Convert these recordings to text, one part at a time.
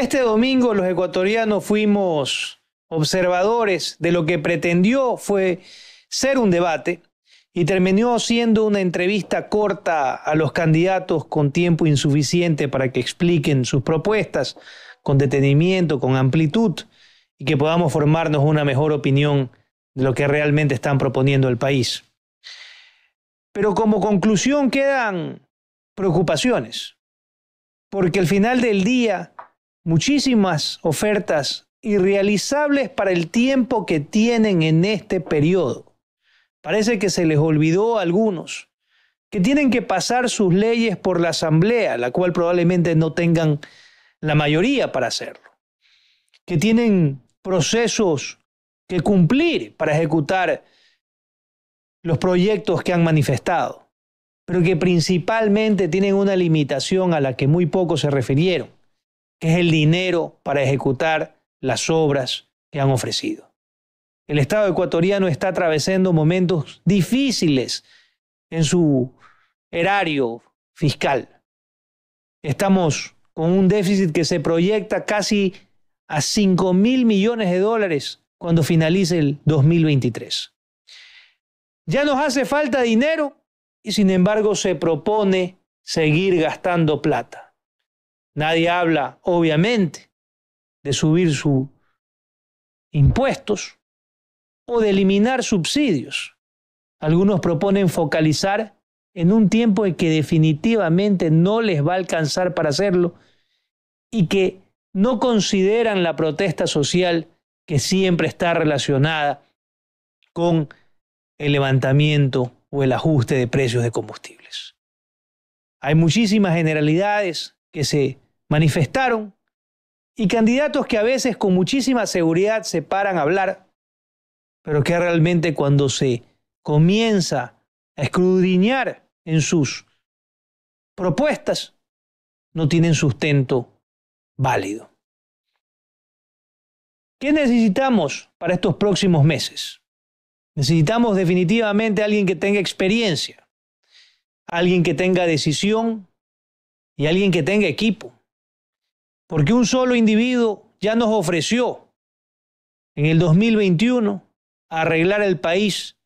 Este domingo los ecuatorianos fuimos observadores de lo que pretendió fue ser un debate y terminó siendo una entrevista corta a los candidatos con tiempo insuficiente para que expliquen sus propuestas con detenimiento, con amplitud y que podamos formarnos una mejor opinión de lo que realmente están proponiendo el país. Pero como conclusión quedan preocupaciones, porque al final del día muchísimas ofertas irrealizables para el tiempo que tienen en este periodo. Parece que se les olvidó a algunos que tienen que pasar sus leyes por la Asamblea, la cual probablemente no tengan la mayoría para hacerlo, que tienen procesos que cumplir para ejecutar los proyectos que han manifestado, pero que principalmente tienen una limitación a la que muy pocos se refirieron, que es el dinero para ejecutar las obras que han ofrecido. El Estado ecuatoriano está atravesando momentos difíciles en su erario fiscal. Estamos con un déficit que se proyecta casi a 5 mil millones de dólares cuando finalice el 2023. Ya nos hace falta dinero y sin embargo se propone seguir gastando plata. Nadie habla, obviamente, de subir sus impuestos o de eliminar subsidios. Algunos proponen focalizar en un tiempo en que definitivamente no les va a alcanzar para hacerlo y que no consideran la protesta social que siempre está relacionada con el levantamiento o el ajuste de precios de combustibles. Hay muchísimas generalidades, que se manifestaron y candidatos que a veces con muchísima seguridad se paran a hablar, pero que realmente cuando se comienza a escudriñar en sus propuestas no tienen sustento válido. ¿Qué necesitamos para estos próximos meses? Necesitamos definitivamente alguien que tenga experiencia, alguien que tenga decisión, y alguien que tenga equipo. Porque un solo individuo ya nos ofreció en el 2021 arreglar el país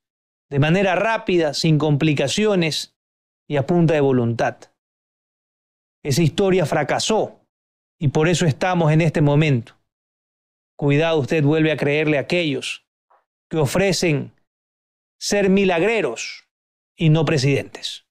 de manera rápida, sin complicaciones y a punta de voluntad. Esa historia fracasó y por eso estamos en este momento. Cuidado, usted vuelve a creerle a aquellos que ofrecen ser milagreros y no presidentes.